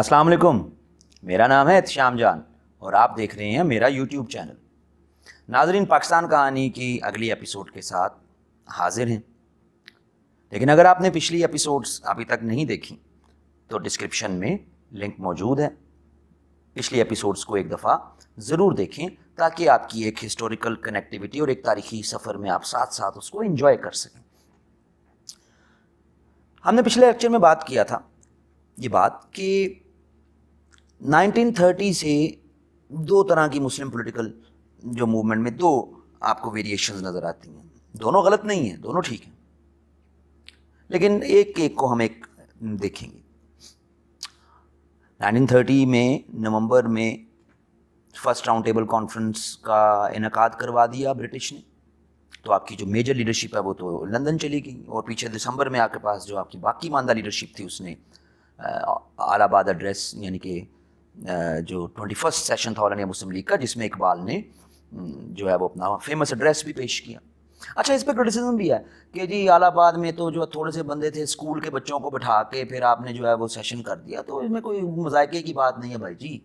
अस्सलाम वालेकुम मेरा नाम है इतशाम जान और आप देख रहे हैं मेरा यूट्यूब चैनल नाजरीन पाकिस्तान कहानी की अगली एपिसोड के साथ हाजिर हैं लेकिन अगर आपने पिछली एपिसोड्स अभी तक नहीं देखी तो डिस्क्रिप्शन में लिंक मौजूद है पिछली एपिसोड्स को एक दफ़ा ज़रूर देखें ताकि आपकी एक हिस्टोरिकल कनेक्टिविटी और एक तारीखी सफ़र में आप साथ साथ उसको इन्जॉय कर सकें हमने पिछले लेक्चर में बात किया था ये बात कि 1930 से दो तरह की मुस्लिम पॉलिटिकल जो मूवमेंट में दो आपको वेरिएशंस नज़र आती हैं दोनों गलत नहीं हैं दोनों ठीक हैं लेकिन एक एक को हम एक देखेंगे 1930 में नवंबर में फर्स्ट राउंड टेबल कॉन्फ्रेंस का इनका करवा दिया ब्रिटिश ने तो आपकी जो मेजर लीडरशिप है वो तो लंदन चली गई और पीछे दिसंबर में आपके पास जो आपकी बाकी मानदा लीडरशिप थी उसने आलाबाद एड्रेस यानी कि जो ट्वेंटी फर्स्ट सेशन था औलानिया मुस्लिम लीग का जिसमें इकबाल ने जो है वो अपना फेमस एड्रेस भी पेश किया अच्छा इस पर क्रिटिसिज्म भी है कि जी आलाबाद में तो जो थोड़े से बंदे थे स्कूल के बच्चों को बैठा के फिर आपने जो है वो सेशन कर दिया तो इसमें कोई मजायके की बात नहीं है भाई जी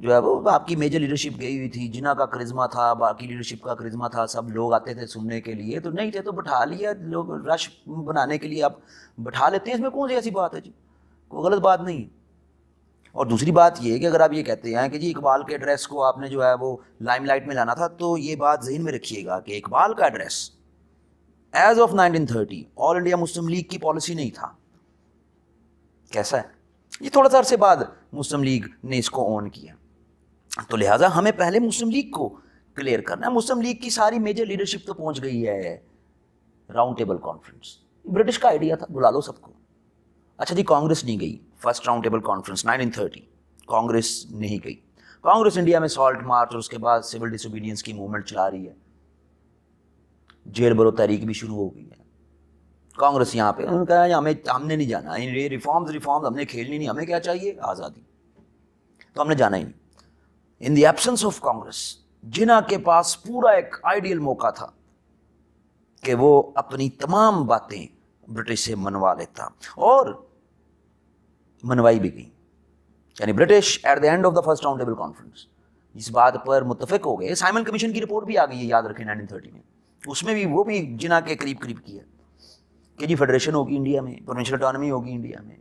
जो है वो आपकी मेजर लीडरशिप गई हुई थी जिना का करिज्मा था बाकी लीडरशिप का करिज्मा था सब लोग आते थे सुनने के लिए तो नहीं थे तो बैठा लिया लोग रश बनाने के लिए आप बैठा लेते हैं इसमें कौन सी ऐसी बात है जी कोई गलत बात नहीं और दूसरी बात ये कि अगर आप ये कहते हैं कि जी इकबाल के एड्रेस को आपने जो है वो लाइमलाइट में लाना था तो ये बात जहन में रखिएगा कि इकबाल का address as of 1930 All India Muslim League की पॉलिसी नहीं था कैसा है ये थोड़ा सा अरसे बाद मुस्लिम लीग ने इसको ऑन किया तो लिहाजा हमें पहले मुस्लिम लीग को क्लियर करना है मुस्लिम लीग की सारी मेजर लीडरशिप तो पहुंच गई है राउंड टेबल कॉन्फ्रेंस ब्रिटिश का आइडिया था बुला लो सबको अच्छा जी कांग्रेस नहीं गई first round table conference nineteen thirty Congress नहीं गई कांग्रेस इंडिया में सॉल्ट मार्च और उसके बाद सिविल डिसोबीडियंस की मूवमेंट चला रही है जेल बरो तहरीक भी शुरू हो गई है कांग्रेस यहाँ पे उन्होंने कहा हमें हमने नहीं जाना ये रिफॉर्म्स रिफॉर्म्स हमने खेलनी नहीं हमें क्या चाहिए आज़ादी तो हमने जाना ही नहीं in the absence of Congress Jinnah के पास पूरा एक आइडियल मौका था कि वो अपनी तमाम बातें ब्रिटिश से मनवा लेता और मनवाई भी गई यानी British at the end of the first round table conference इस बात पर मुतफिक हो गए साइमन कमीशन की रिपोर्ट भी आ गई है याद रखें नाइनटीन में उसमें भी वो भी जिना के करीब करीब किया कि जी फेडरेशन होगी इंडिया में प्रोवेंशियल इकॉनमी होगी इंडिया में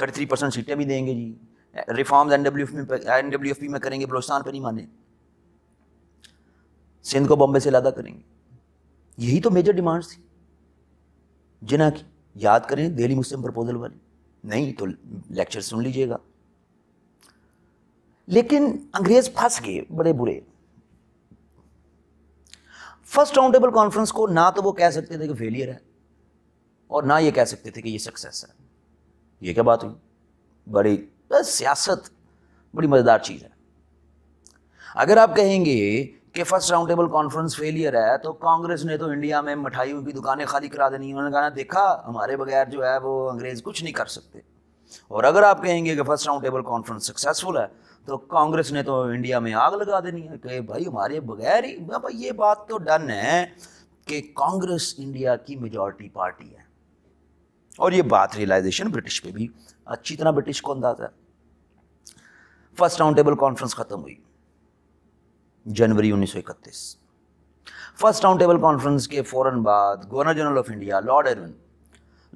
थर्टी थ्री परसेंट सीटें भी देंगे जी reform N W F P में करेंगे बलोचिस्तान पर नहीं माने सिंध को बॉम्बे से लादा करेंगे यही तो मेजर डिमांड्स थी जिना की याद करें दिल्ली मुस्लिम प्रपोजल वाली नहीं तो लेक्चर सुन लीजिएगा लेकिन अंग्रेज फंस गए बड़े बुरे फर्स्ट राउंड टेबल कॉन्फ्रेंस को ना तो वो कह सकते थे कि फेलियर है और ना ये कह सकते थे कि ये सक्सेस है ये क्या बात हुई बड़ी तो सियासत बड़ी मज़ेदार चीज़ है अगर आप कहेंगे कि first round table conference failure है तो कांग्रेस ने तो इंडिया में मिठाइयों की दुकानें खाली करा देनी उन्होंने कहा देखा हमारे बगैर जो है वो अंग्रेज़ कुछ नहीं कर सकते और अगर आप कहेंगे कि first round table conference successful है तो कांग्रेस ने तो इंडिया में आग लगा देनी है कि भाई हमारे बगैर ही भाई ये बात तो डन है कि कांग्रेस इंडिया की मेजॉरिटी पार्टी है और ये बात रियलाइजेशन ब्रिटिश पे भी अच्छी तरह ब्रिटिश को अंदाजा है फर्स्ट राउंड टेबल कॉन्फ्रेंस खत्म हुई जनवरी उन्नीस फर्स्ट राउंड टेबल कॉन्फ्रेंस के फौरन बाद governor general of India lord Irwin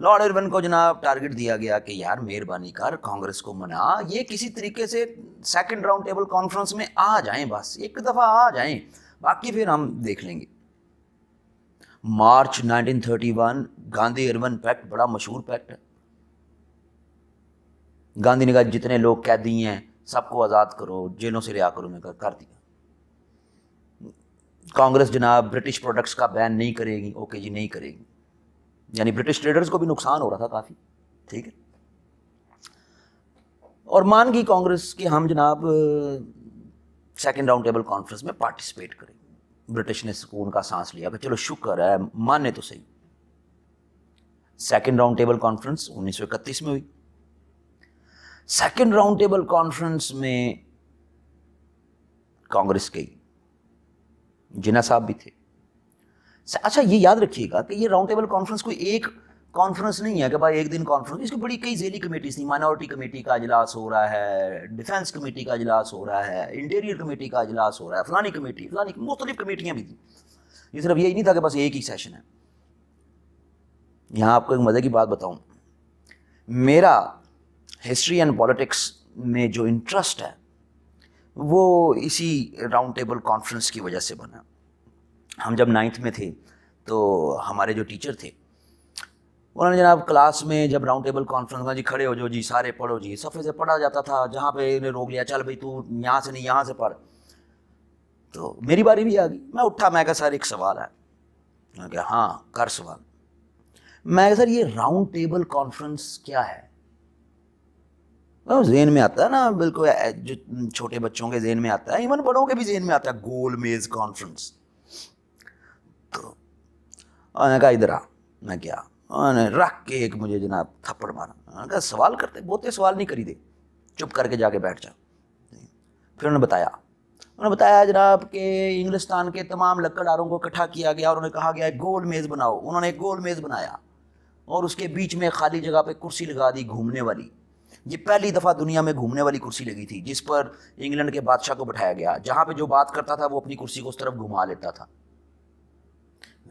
lord Irwin को जनाब टारगेट दिया गया कि यार मेहरबानी कर कांग्रेस को मना ये किसी तरीके से सेकंड राउंड टेबल कॉन्फ्रेंस में आ जाएं बस एक दफ़ा आ जाएं बाकी फिर हम देख लेंगे मार्च 1931 गांधी एरविन पैक्ट बड़ा मशहूर पैक्ट है गांधी ने कहा जितने लोग कैदी हैं सबको आज़ाद करो जेलों से रिहा करो मैं कर दिया कांग्रेस जनाब ब्रिटिश प्रोडक्ट्स का बैन नहीं करेगी ओके जी नहीं करेगी यानी ब्रिटिश ट्रेडर्स को भी नुकसान हो रहा था काफ़ी ठीक है और मान गई कांग्रेस कि हम जनाब सेकेंड राउंड टेबल कॉन्फ्रेंस में पार्टिसिपेट करें ब्रिटिश ने सुकून का सांस लिया कि चलो शुक्र है माने तो सही सेकेंड राउंड टेबल कॉन्फ्रेंस उन्नीस में हुई सेकेंड राउंड टेबल कॉन्फ्रेंस में कांग्रेस गई जिना साहब भी थे अच्छा ये याद रखिएगा कि ये राउंड टेबल कॉन्फ्रेंस कोई एक कॉन्फ्रेंस नहीं है कि भाई एक दिन कॉन्फ्रेंस इसकी बड़ी कई जेली कमेटीज थी माइनॉरिटी कमेटी का अजलास हो रहा है डिफेंस कमेटी का अजलास हो रहा है इंटीरियर कमेटी का अजलास हो रहा है फलानी कमेटी फलानी मुख्तलिफ कमेटियां भी थी ये सिर्फ यही नहीं था कि बस एक ही सेशन है यहाँ आपको एक मज़े की बात बताऊं मेरा हिस्ट्री एंड पॉलिटिक्स में जो इंटरेस्ट है वो इसी राउंड टेबल कॉन्फ्रेंस की वजह से बना हम जब नाइन्थ में थे तो हमारे जो टीचर थे उन्होंने जनाब क्लास में जब राउंड टेबल कॉन्फ्रेंस में जी खड़े हो जो जी सारे पढ़ो जी सफ़े से पढ़ा जाता था जहाँ पे इन्हें रोक लिया चल भाई तू यहाँ से नहीं यहाँ से पढ़ तो मेरी बारी भी आ गई मैं उठा मैं कहा सर एक सवाल है मैं कहा हाँ कर सवाल मैं सर ये राउंड टेबल कॉन्फ्रेंस क्या है तो जेन में आता है ना बिल्कुल जो छोटे बच्चों के जेन में आता है इवन बड़ों के भी जेन में आता है गोल मेज कॉन्फ्रेंस तो मैंने कहा इधर आ मैं क्या मैंने रख के एक मुझे जनाब थप्पड़ मारा मैंने कहा सवाल करते बोते सवाल नहीं करी दे चुप करके जाके बैठ जा फिर उन्होंने बताया उन्होंने बताया जनाब के इंग्लिस्तान के तमाम लकड़हारों को इकट्ठा किया गया और उन्हें कहा गया गोल मेज़ बनाओ उन्होंने एक गोल मेज़ बनाया और उसके बीच में खाली जगह पे कुर्सी लगा दी घूमने वाली ये पहली दफ़ा दुनिया में घूमने वाली कुर्सी लगी थी जिस पर इंग्लैंड के बादशाह को बैठाया गया जहां पे जो बात करता था वो अपनी कुर्सी को उस तरफ घुमा लेता था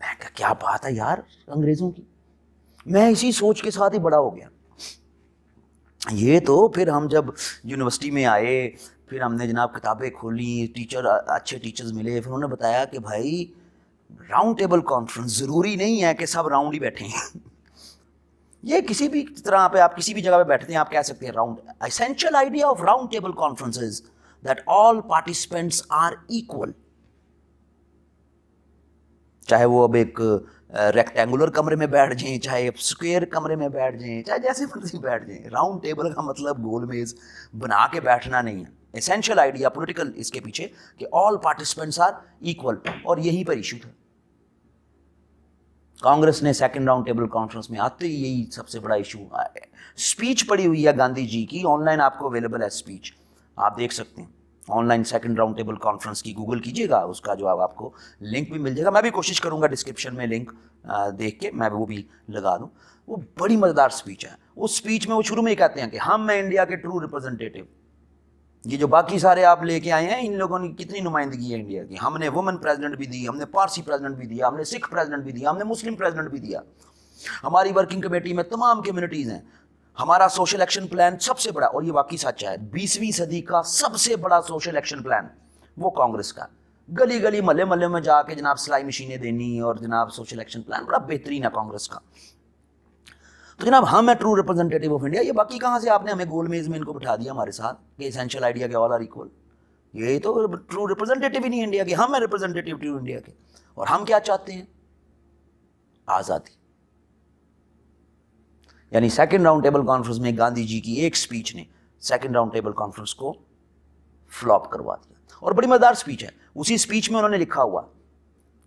मैं कहा क्या बात है यार अंग्रेज़ों की मैं इसी सोच के साथ ही बड़ा हो गया ये तो फिर हम जब यूनिवर्सिटी में आए फिर हमने जनाब किताबें खोली टीचर अच्छे टीचर्स मिले फिर उन्होंने बताया कि भाई राउंड टेबल कॉन्फ्रेंस ज़रूरी नहीं है कि सब राउंड ही बैठे हैं ये किसी भी तरह पे आप किसी भी जगह पे बैठते हैं आप कह सकते हैं round essential idea of round table conferences that all participants are equal चाहे वो अब एक रेक्टेंगुलर कमरे में बैठ जाए चाहे स्क्वेयर कमरे में बैठ जाए चाहे जैसे मर्जी बैठ जाए राउंड टेबल का मतलब गोल मेज बना के बैठना नहीं है एसेंशियल आइडिया पॉलिटिकल इसके पीछे कि ऑल पार्टिसिपेंट्स आर इक्वल और यहीं पर इशू था कांग्रेस ने सेकंड राउंड टेबल कॉन्फ्रेंस में आते ही यही सबसे बड़ा इशू आया है स्पीच पड़ी हुई है गांधी जी की ऑनलाइन आपको अवेलेबल है स्पीच आप देख सकते हैं online second round table conference की गूगल कीजिएगा उसका जो आपको लिंक भी मिल जाएगा मैं भी कोशिश करूंगा डिस्क्रिप्शन में लिंक देख के मैं वो भी लगा दूँ वो बड़ी मज़ेदार स्पीच है उस स्पीच में वो शुरू में ही कहते हैं कि हम मैं इंडिया के ट्रू रिप्रेजेंटेटिव ये जो बाकी सारे आप लेके आए हैं इन लोगों ने कितनी नुमाइंदगी है इंडिया की हमने वुमेन प्रेसिडेंट भी दी हमने पारसी प्रेसिडेंट भी दिया हमने सिख प्रेसिडेंट भी दिया हमने मुस्लिम प्रेसिडेंट भी दिया हमारी वर्किंग कमेटी में तमाम कम्युनिटीज़ हैं हमारा सोशल एक्शन प्लान सबसे बड़ा और ये बाकी सच है बीसवीं सदी का सबसे बड़ा सोशल एक्शन प्लान वो कांग्रेस का गली गली मल्ले मल्ले में जाके जनाब सिलाई मशीनें देनी और जनाब सोशल एक्शन प्लान बड़ा बेहतरीन है कांग्रेस का तो जनाब हम है ट्रू रिप्रेजेंटेटिव ऑफ इंडिया ये बाकी कहाँ से आपने हमें गोल मेज में इनको बिठा दिया हमारे साथ कि इसेंशियल आइडिया के ऑल आर इक्वल ये तो ट्रू रिप्रेजेंटेटिव ही नहीं इंडिया के हम है रिप्रेजेंटेटिव ट्रू इंडिया के और हम क्या चाहते हैं आज़ादी यानी सेकेंड राउंड टेबल कॉन्फ्रेंस में गांधी जी की एक स्पीच ने सेकेंड राउंड टेबल कॉन्फ्रेंस को फ्लॉप करवा दिया और बड़ी मजेदार स्पीच है उसी स्पीच में उन्होंने लिखा हुआ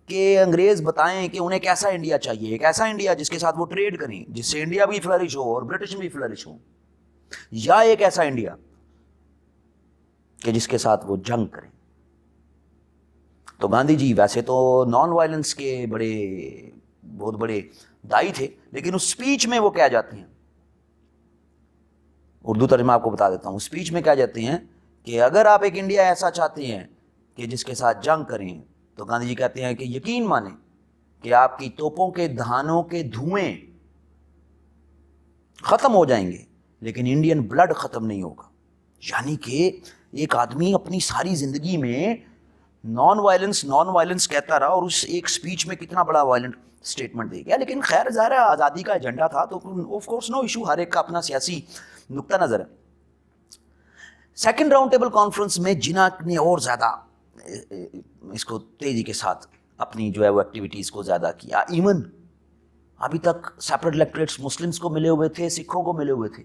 कि अंग्रेज बताएं कि उन्हें कैसा इंडिया चाहिए एक ऐसा इंडिया जिसके साथ वो ट्रेड करें जिससे इंडिया भी फ्लरिश हो और ब्रिटिश भी फ्लरिश हो या एक ऐसा इंडिया कि जिसके साथ वो जंग करें तो गांधी जी वैसे तो नॉन वायलेंस के बड़े बहुत बड़े दाई थे लेकिन उस स्पीच में वो कह जाते हैं उर्दू तर्जमा आपको बता देता हूं स्पीच में कह जाते हैं कि अगर आप एक इंडिया ऐसा चाहते हैं कि जिसके साथ जंग करें तो गांधी जी कहते हैं कि यकीन माने कि आपकी तोपों के धानों के धुएं ख़त्म हो जाएंगे लेकिन इंडियन ब्लड ख़त्म नहीं होगा यानी कि एक आदमी अपनी सारी ज़िंदगी में नॉन वायलेंस नॉन वायलेंस कहता रहा और उस एक स्पीच में कितना बड़ा वायलेंट स्टेटमेंट दे गया लेकिन खैर ज़ाहिर है आज़ादी का एजेंडा था तो ऑफ कोर्स नो इशू हर एक का अपना सियासी नुकता नज़र है सेकेंड राउंड टेबल कॉन्फ्रेंस में जिना ने और ज़्यादा इसको तेज़ी के साथ अपनी जो है वो एक्टिविटीज़ को ज़्यादा किया इवन अभी तक सेपरेट इलेक्ट्रेट्स मुस्लिम्स को मिले हुए थे सिखों को मिले हुए थे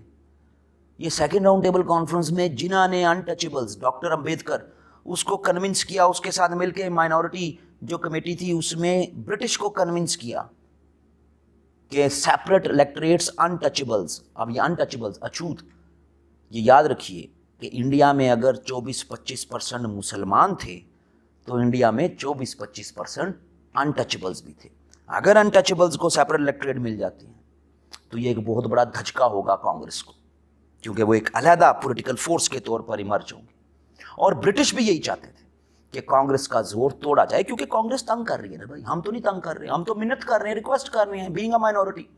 ये सेकेंड राउंड टेबल कॉन्फ्रेंस में जिना ने अनटचेबल्स डॉक्टर अम्बेडकर उसको कन्विंस किया उसके साथ मिलके माइनॉरिटी जो कमेटी थी उसमें ब्रिटिश को कन्विंस किया कि सेपरेट इलेक्ट्रेट्स अनटचेबल्स अब ये अनटचेबल्स अछूत ये याद रखिए कि इंडिया में अगर 24-25 परसेंट मुसलमान थे तो इंडिया में 24-25 परसेंट अनटचेबल्स भी थे अगर अनटचेबल्स को सेपरेट इलेक्ट्रेट मिल जाती हैं तो ये एक बहुत बड़ा धचका होगा कांग्रेस को क्योंकि वो एक अलहदा पोलिटिकल फोर्स के तौर पर इमर्ज होंगे और ब्रिटिश भी यही चाहते थे कि कांग्रेस का जोर तोड़ा जाए क्योंकि कांग्रेस तंग कर रही है ना भाई हम तो नहीं तंग कर रहे हम तो मिन्नत कर रहे हैं रिक्वेस्ट कर रहे हैं बींग अ माइनॉरिटी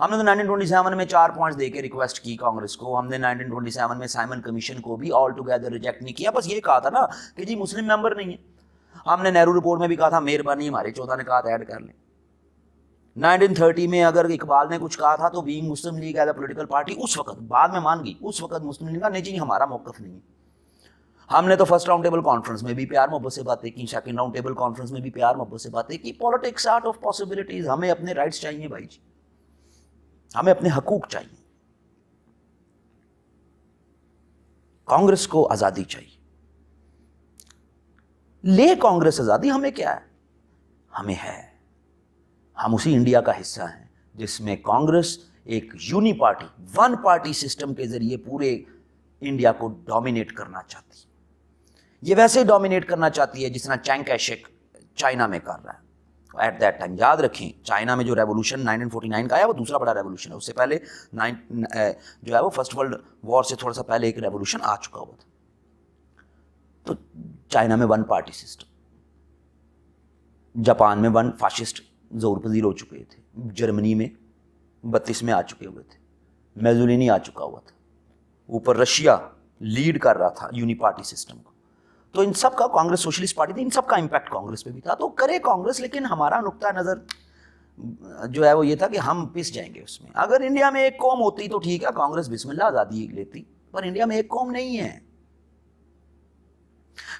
हमने तो 1927 में चार पॉइंट्स देके रिक्वेस्ट की कांग्रेस को हमने 1927 में साइमन कमीशन को भी ऑल टुगेदर रिजेक्ट नहीं किया बस ये कहा था ना कि जी मुस्लिम मेंबर नहीं है हमने नेहरू रिपोर्ट में भी कहा था मेहरबानी हमारे चौदह ने कहा था ऐड कर लें 1930 में अगर इकबाल ने कुछ कहा था तो being Muslim League as a political party उस वक्त बाद में मान गई उस वक्त मुस्लिम लीग का नहीं जी हमारा मौकफ नहीं है हमने तो फर्स्ट राउंड टेबल कॉन्फ्रेंस में भी प्यार मोहब्बत से बातें की सेकंड राउंड टेबल कॉन्फ्रेंस में भी प्यार मोहब्बत से बातें की पॉलिटिक्स आर्ट ऑफ पॉसिबिलिटीज हमें अपने राइट्स चाहिए भाई जी हमें अपने हकूक चाहिए कांग्रेस को आज़ादी चाहिए ले कांग्रेस आज़ादी हमें क्या है हमें है हम उसी इंडिया का हिस्सा हैं जिसमें कांग्रेस एक uni party one party system के जरिए पूरे इंडिया को डोमिनेट करना चाहती है ये वैसे ही डोमिनेट करना चाहती है जिसना चैंग चाइना में कर रहा है एट दैट टाइम याद रखें चाइना में जो रेवोल्यूशन 1949 का आया वो दूसरा बड़ा रेवोल्यूशन है उससे पहले नाइन जो है वो फर्स्ट वर्ल्ड वॉर से थोड़ा सा पहले एक रेवोल्यूशन आ चुका हुआ था तो चाइना में वन पार्टी सिस्टम जापान में वन फासिस्ट जोर पजीर हो चुके थे जर्मनी में बत्तीस में आ चुके हुए थे मेजुलिनी आ चुका हुआ था ऊपर रशिया लीड कर रहा था यूनिपार्टी सिस्टम को तो इन सब का कांग्रेस सोशलिस्ट पार्टी थी इन सब का इम्पैक्ट कांग्रेस पे भी था तो करे कांग्रेस लेकिन हमारा नुकता नज़र जो है वो ये था कि हम पिस जाएंगे उसमें अगर इंडिया में एक कौम होती तो ठीक है कांग्रेस बिस्मिल्ला आज़ादी लेती पर इंडिया में एक कौम नहीं है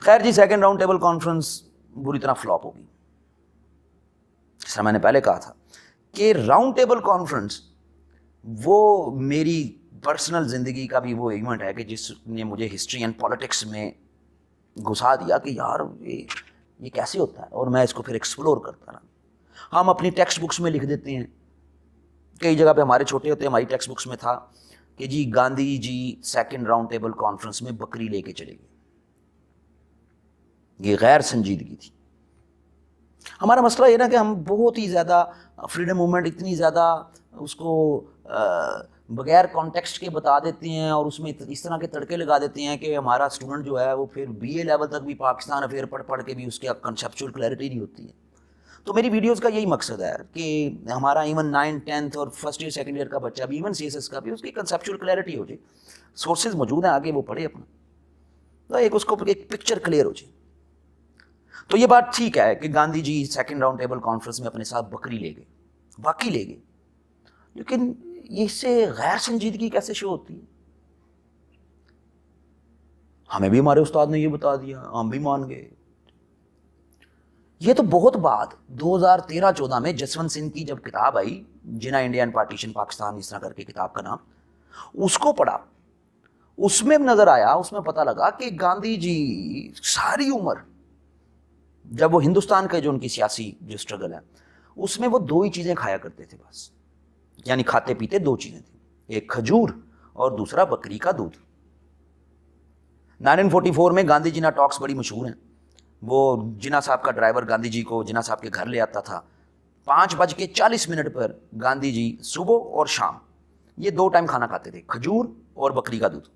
खैर जी सेकेंड राउंड टेबल कॉन्फ्रेंस बुरी तरह फ्लॉप होगी जैसा मैंने पहले कहा था कि राउंड टेबल कॉन्फ्रेंस वो मेरी पर्सनल ज़िंदगी का भी वो इवेंट है कि जिसने मुझे हिस्ट्री एंड पॉलिटिक्स में घुसा दिया कि यार ये ये कैसे होता है और मैं इसको फिर एक्सप्लोर करता रहा हम अपनी टेक्स्ट बुक्स में लिख देते हैं कई जगह पे हमारे छोटे होते हमारी टेक्स्ट बुक्स में था कि जी Gandhi ji second round table conference में बकरी लेके चले गए ये गैर संजीदगी थी हमारा मसला ये ना कि हम बहुत ही ज़्यादा फ्रीडम मूवमेंट इतनी ज़्यादा उसको आ, बगैर कॉन्टेक्स्ट के बता देते हैं और उसमें इस तरह के तड़के लगा देते हैं कि हमारा स्टूडेंट जो है वो फिर बी ए लेवल तक भी पाकिस्तान अफेयर पढ़ पढ़ के भी उसके कंसेप्चुअल क्लैरिटी नहीं होती है तो मेरी वीडियोज़ का यही मकसद है कि हमारा इवन नाइन टेंथ और फर्स्ट ईयर सेकेंड ईयर का बच्चा भी इवन सी का भी उसकी कंसेप्चुअल क्लैरिटी हो जाए सोर्सेज मौजूद हैं आगे वो पढ़े अपना तो एक उसको एक पिक्चर क्लियर हो जाए तो ये बात ठीक है कि Gandhi ji second round table conference में अपने साथ बकरी ले गए बाकी ले गए लेकिन इससे गैर संजीदगी कैसे शो होती है हमें भी हमारे उस्ताद ने ये बता दिया हम भी मान गए ये तो बहुत बात 2013-14 में जसवंत सिंह की जब किताब आई जिना इंडियन पार्टीशन पाकिस्तान इस तरह करके किताब का नाम उसको पढ़ा उसमें नजर आया उसमें पता लगा कि गांधी जी सारी उम्र जब वो हिंदुस्तान के जो उनकी सियासी जो स्ट्रगल है उसमें वो दो ही चीज़ें खाया करते थे बस यानी खाते पीते दो चीज़ें थी एक खजूर और दूसरा बकरी का दूध 1944 में गांधी जी ना टॉक्स बड़ी मशहूर हैं वो जिना साहब का ड्राइवर गांधी जी को जिना साहब के घर ले आता था पाँच बज के चालीस मिनट पर गांधी जी सुबह और शाम ये दो टाइम खाना खाते थे खजूर और बकरी का दूध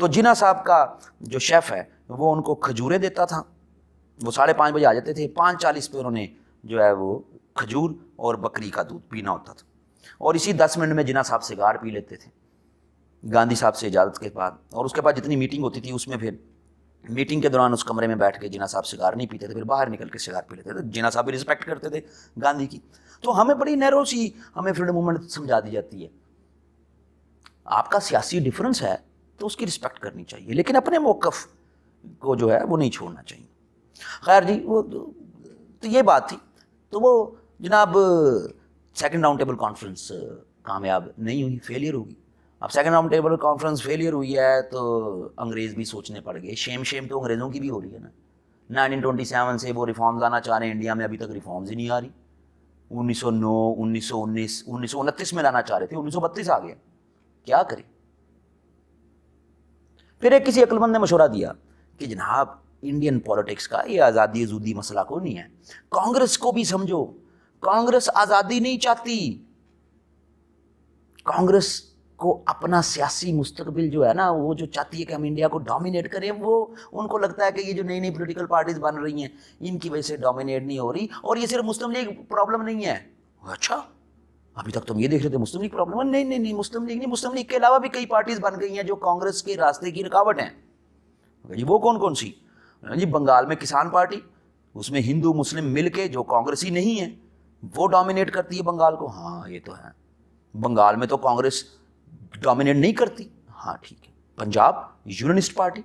तो जिना साहब का जो शेफ़ है वो उनको खजूरें देता था वो साढ़े पाँच बजे आ जाते थे पाँच चालीस पर उन्होंने जो है वो खजूर और बकरी का दूध पीना होता था और इसी दस मिनट में जिना साहब सिगार पी लेते थे गांधी साहब से इजाज़त के बाद और उसके बाद जितनी मीटिंग होती थी उसमें फिर मीटिंग के दौरान उस कमरे में बैठ के जिना साहब सिगार नहीं पीते थे फिर बाहर निकल के सिगार पी लेते थे जिना साहब भी रिस्पेक्ट करते थे गांधी की तो हमें बड़ी नैरो सी हमें फ्रीडम मूवमेंट समझा दी जाती है आपका सियासी डिफरेंस है तो उसकी रिस्पेक्ट करनी चाहिए लेकिन अपने मौक़ को जो है वो नहीं छोड़ना चाहिए खैर जी वो तो, तो ये बात थी तो वो जनाब सेकेंड राउंड टेबल कॉन्फ्रेंस कामयाब नहीं हुई फेलियर होगी अब second round table conference failure हुई है तो अंग्रेज़ भी सोचने पड़ गए शेम शेम तो अंग्रेज़ों की भी हो रही है ना सेवन से वो रिफॉर्म्स आना चाह रहे हैं इंडिया में अभी तक रिफॉर्म्स ही नहीं आ रही उन्नीस सौ उनतीस में लाना चाह रहे थे बत्तीस आ गया क्या करें फिर एक किसी अक्लमंद ने मशवरा दिया कि जनाब इंडियन पॉलिटिक्स का ये आज़ादी जुदी मसला को नहीं है कांग्रेस को भी समझो कांग्रेस आजादी नहीं चाहती कांग्रेस को अपना सियासी मुस्तकबिल जो है ना वो जो चाहती है कि हम इंडिया को डोमिनेट करें वो उनको लगता है कि ये जो नई नई पॉलिटिकल पार्टीज बन रही हैं इनकी वजह से डोमिनेट नहीं हो रही और ये सिर्फ मुस्लिम लीग प्रॉब्लम नहीं है अच्छा अभी तक तुम ये देख रहे थे मुस्लिम लीग प्रॉब्लम नहीं नहीं नहीं मुस्लिम लीग नहीं मुस्लिम लीग के अलावा भी कई पार्टीज बन गई हैं जो कांग्रेस के रास्ते की रुकावट हैं जी वो कौन कौन सी जी बंगाल में किसान पार्टी उसमें हिंदू मुस्लिम मिलके जो कांग्रेसी नहीं है वो डोमिनेट करती है बंगाल को हाँ ये तो है बंगाल में तो कांग्रेस डोमिनेट नहीं करती हाँ ठीक है पंजाब यूनियनिस्ट पार्टी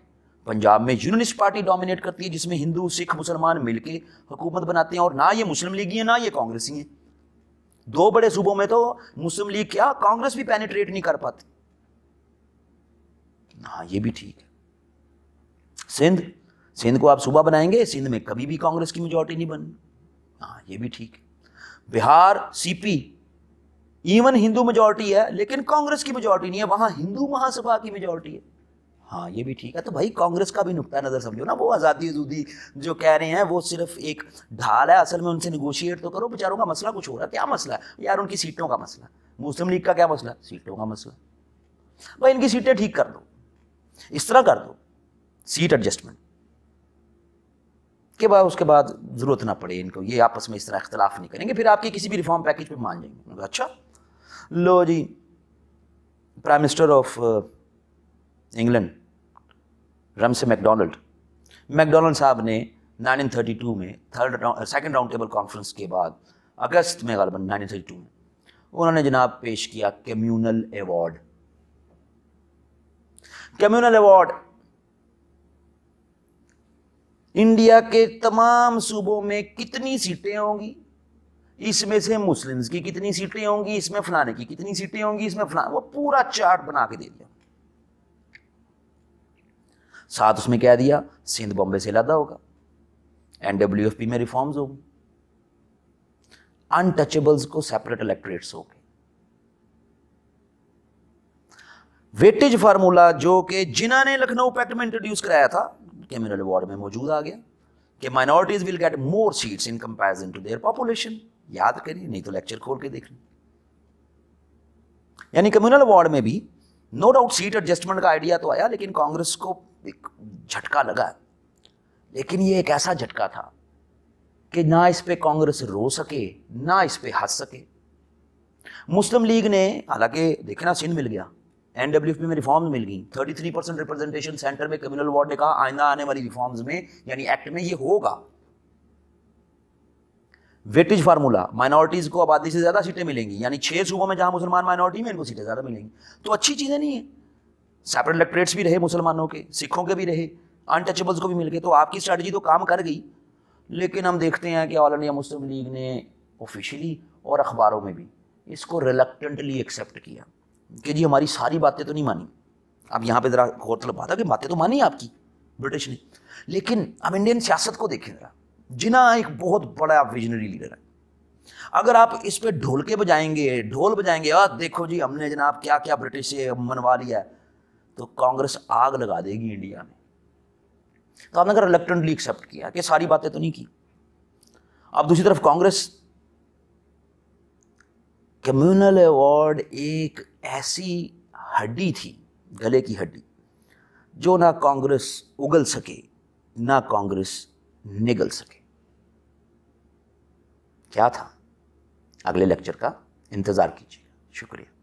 पंजाब में यूनियनिस्ट पार्टी डोमिनेट करती है जिसमें हिंदू सिख मुसलमान मिलके हुकूमत बनाते हैं और ना ये मुस्लिम लीग ही है ना ये कांग्रेस ही है दो बड़े सूबों में तो मुस्लिम लीग क्या कांग्रेस भी पेनिट्रेट नहीं कर पाती हाँ ये भी ठीक है सिंध सिंध को आप सूबा बनाएंगे सिंध में कभी भी कांग्रेस की मेजोरिटी नहीं बननी हाँ ये भी ठीक है Bihar CP even Hindu majority है लेकिन कांग्रेस की मेजोरिटी नहीं है वहां हिंदू महासभा की मेजोरिटी है हाँ ये भी ठीक है तो भाई कांग्रेस का भी नुकता नज़र समझो ना वो आज़ादी आजूदी जो कह रहे हैं वो सिर्फ एक ढाल है असल में उनसे निगोशिएट तो करो बेचारों का मसला कुछ हो रहा है क्या मसला है यार उनकी सीटों का मसला मुस्लिम लीग का क्या मसला सीटों का मसला भाई इनकी सीटें ठीक कर दो इस तरह कर दो सीट एडजस्टमेंट के बाद उसके बाद ज़रूरत ना पड़े इनको ये आपस में इस तरह इख्तलाफ नहीं करेंगे फिर आपके किसी भी रिफॉर्म पैकेज पर मान जाएंगे अच्छा लो जी prime minister of England Ramsay MacDonald MacDonald साहब ने 1932 में third round second round table conference के बाद अगस्त में थर्टी टू में उन्होंने जनाब पेश किया communal award communal award India के तमाम सूबों में कितनी सीटें होंगी इसमें से मुस्लिम्स की कितनी सीटें होंगी इसमें फलाने की कितनी सीटें होंगी इसमें फलाने वो पूरा चार्ट बना के दे दिया साथ उसमें कह दिया सिंध बॉम्बे से लादा होगा एनडब्ल्यू में रिफॉर्म्स होंगे अनटचेबल्स को सेपरेट इलेक्ट्रेट्स हो गए वेटेज फार्मूला जो कि जिन्होंने लखनऊ पैक्ट में इंट्रोड्यूस कराया था कम्युनल वार्ड में मौजूद आ गया कि minorities will get more seats in comparison to their population याद करिए नहीं तो लेक्चर खोल के देख लें यानी कम्युनल वार्ड में भी नो डाउट सीट एडजस्टमेंट का आइडिया तो आया लेकिन कांग्रेस को एक झटका लगा लेकिन ये एक ऐसा झटका था कि ना इस पे कांग्रेस रो सके ना इस पे हंस सके मुस्लिम लीग ने हालांकि देखे ना सिंध मिल गया एन में रिफॉर्म मिल गई 33 परसेंट रिप्रेजेंटेशन सेंटर में कम्युनल वार्ड ने कहा आईना आने वाली रिफॉर्म्स में यानी एक्ट में ये होगा वेटेज फार्मूला माइनॉरिटीज को आबादी से ज्यादा सीटें मिलेंगी यानी छह सूबों में जहां मुसलमान माइनॉरिटी में इनको सीटें ज्यादा मिलेंगी तो अच्छी चीजें नहीं है सेपरेट इलेक्ट्रेट्स भी रहे मुसलमानों के सिखों के भी रहे अनटचेबल्स को भी मिल गए तो आपकी स्ट्रेटजी तो काम कर गई लेकिन हम देखते हैं कि ऑल इंडिया मुस्लिम लीग ने ऑफिशियली और अखबारों में भी इसको रिलक्टेंटली एक्सेप्ट किया कि जी हमारी सारी बातें तो नहीं मानी अब यहाँ पे जरा गौरतलब बात है कि बातें तो मानी आपकी ब्रिटिश ने लेकिन हम इंडियन सियासत को देखें जरा जिना एक बहुत बड़ा विजनरी लीडर है अगर आप इस पर ढोलके बजाएंगे ढोल बजाएंगे आ देखो जी हमने जनाब क्या क्या ब्रिटिश से मनवा लिया है तो कांग्रेस आग लगा देगी इंडिया में तो आपने अगर रिलेक्टेंटली एक्सेप्ट किया कि सारी बातें तो नहीं की अब दूसरी तरफ कांग्रेस कम्युनल अवार्ड एक ऐसी हड्डी थी गले की हड्डी जो ना कांग्रेस उगल सके ना कांग्रेस निगल सके क्या था अगले लेक्चर का इंतज़ार कीजिए शुक्रिया